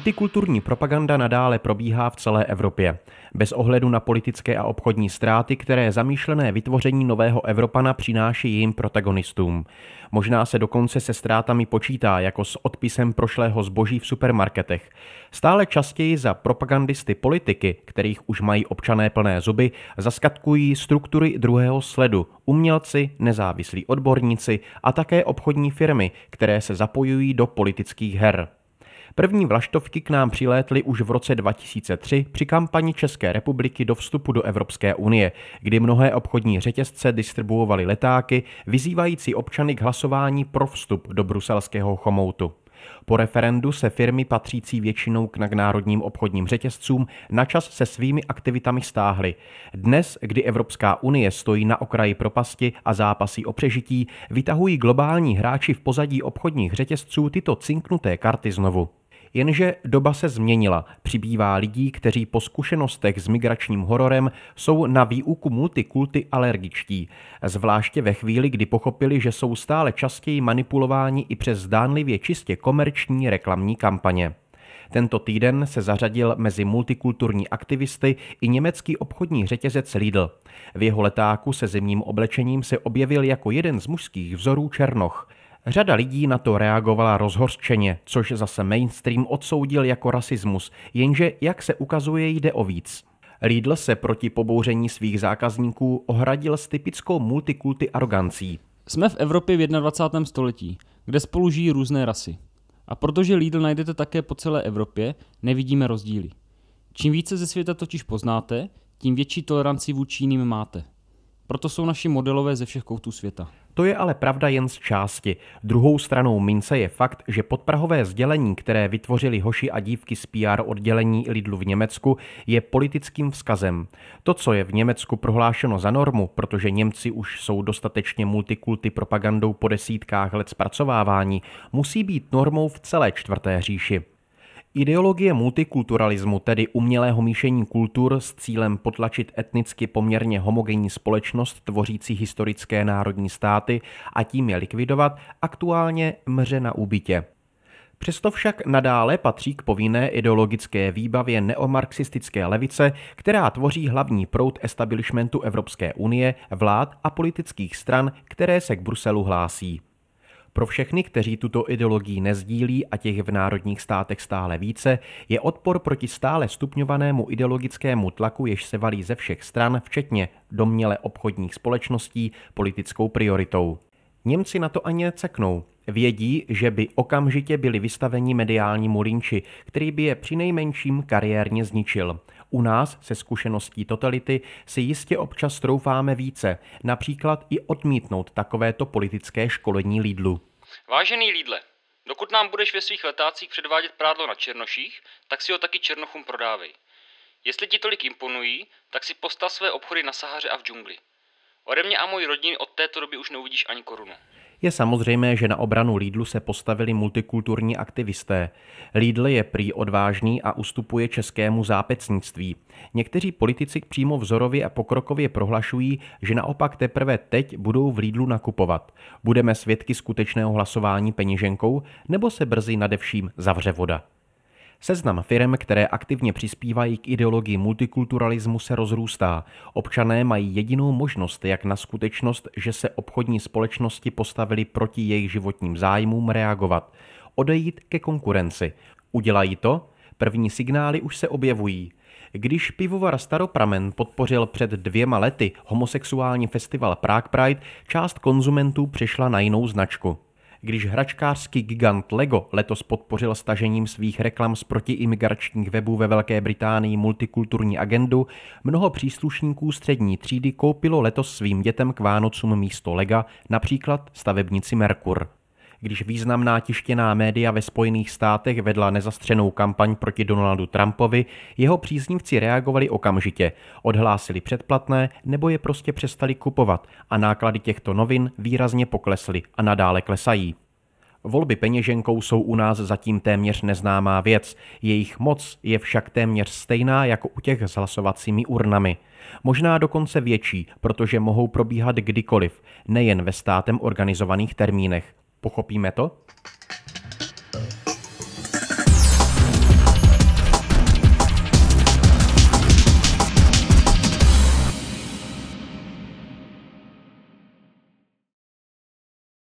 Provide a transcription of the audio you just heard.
Multikulturní propaganda nadále probíhá v celé Evropě. Bez ohledu na politické a obchodní ztráty, které zamýšlené vytvoření nového Evropana přináší jim protagonistům. Možná se dokonce se ztrátami počítá jako s odpisem prošlého zboží v supermarketech. Stále častěji za propagandisty politiky, kterých už mají občané plné zuby, zaskatkují struktury druhého sledu, umělci, nezávislí odborníci a také obchodní firmy, které se zapojují do politických her. První vlaštovky k nám přilétly už v roce 2003 při kampani České republiky do vstupu do Evropské unie, kdy mnohé obchodní řetězce distribuovaly letáky vyzývající občany k hlasování pro vstup do bruselského chomoutu. Po referendu se firmy patřící většinou k národním obchodním řetězcům na čas se svými aktivitami stáhly. Dnes, kdy Evropská unie stojí na okraji propasti a zápasí o přežití, vytahují globální hráči v pozadí obchodních řetězců tyto cinknuté karty znovu. Jenže doba se změnila. Přibývá lidí, kteří po zkušenostech s migračním hororem jsou na výuku multikulty alergičtí. Zvláště ve chvíli, kdy pochopili, že jsou stále častěji manipulováni i přes zdánlivě čistě komerční reklamní kampaně. Tento týden se zařadil mezi multikulturní aktivisty i německý obchodní řetězec Lidl. V jeho letáku se zimním oblečením se objevil jako jeden z mužských vzorů Černoch – Řada lidí na to reagovala rozhorčeně, což zase mainstream odsoudil jako rasismus, jenže jak se ukazuje jde o víc. Lidl se proti pobouření svých zákazníků ohradil s typickou multikulty arogancí. Jsme v Evropě v 21. století, kde spolu žijí různé rasy. A protože Lidl najdete také po celé Evropě, nevidíme rozdíly. Čím více ze světa totiž poznáte, tím větší toleranci vůči jiným máte. Proto jsou naši modelové ze všech koutů světa. To je ale pravda jen z části. Druhou stranou mince je fakt, že podprahové sdělení, které vytvořili hoši a dívky z PR oddělení Lidlu v Německu, je politickým vzkazem. To, co je v Německu prohlášeno za normu, protože Němci už jsou dostatečně multikulty propagandou po desítkách let zpracovávání, musí být normou v celé čtvrté říši. Ideologie multikulturalismu, tedy umělého míšení kultur s cílem potlačit etnicky poměrně homogenní společnost tvořící historické národní státy a tím je likvidovat, aktuálně mře na úbytě. Přesto však nadále patří k povinné ideologické výbavě neomarxistické levice, která tvoří hlavní proud establishmentu Evropské unie, vlád a politických stran, které se k Bruselu hlásí. Pro všechny, kteří tuto ideologii nezdílí a těch v národních státech stále více, je odpor proti stále stupňovanému ideologickému tlaku, jež se valí ze všech stran, včetně domněle obchodních společností, politickou prioritou. Němci na to ani neceknou. Vědí, že by okamžitě byli vystaveni mediálnímu linči, který by je přinejmenším kariérně zničil. U nás se zkušeností totality si jistě občas troufáme více, například i odmítnout takovéto politické školení Lidlu. Vážený Lídle, dokud nám budeš ve svých letácích předvádět prádlo na Černoších, tak si ho taky Černochům prodávej. Jestli ti tolik imponují, tak si postav své obchody na Sahaře a v džungli. Ode mě a mojí rodiny od této doby už neuvidíš ani korunu. Je samozřejmé, že na obranu Lidlu se postavili multikulturní aktivisté. Lidl je prý odvážný a ustupuje českému zápecnictví. Někteří politici přímo vzorově a pokrokově prohlašují, že naopak teprve teď budou v Lidlu nakupovat. Budeme svědky skutečného hlasování peněženkou nebo se brzy nadevším zavře voda? Seznam firm, které aktivně přispívají k ideologii multikulturalismu, se rozrůstá. Občané mají jedinou možnost, jak na skutečnost, že se obchodní společnosti postavily proti jejich životním zájmům, reagovat. Odejít ke konkurenci. Udělají to? První signály už se objevují. Když pivovar Staropramen podpořil před dvěma lety homosexuální festival Prague Pride, část konzumentů přišla na jinou značku. Když hračkářský gigant Lego letos podpořil stažením svých reklam z protiimigračních webů ve Velké Británii multikulturní agendu, mnoho příslušníků střední třídy koupilo letos svým dětem k Vánocům místo Lega, například stavebnici Merkur když významná tištěná média ve Spojených státech vedla nezastřenou kampaň proti Donaldu Trumpovi, jeho příznivci reagovali okamžitě, odhlásili předplatné nebo je prostě přestali kupovat a náklady těchto novin výrazně poklesly a nadále klesají. Volby peněženkou jsou u nás zatím téměř neznámá věc. Jejich moc je však téměř stejná jako u těch s hlasovacími urnami. Možná dokonce větší, protože mohou probíhat kdykoliv, nejen ve státem organizovaných termínech. Pochopíme to?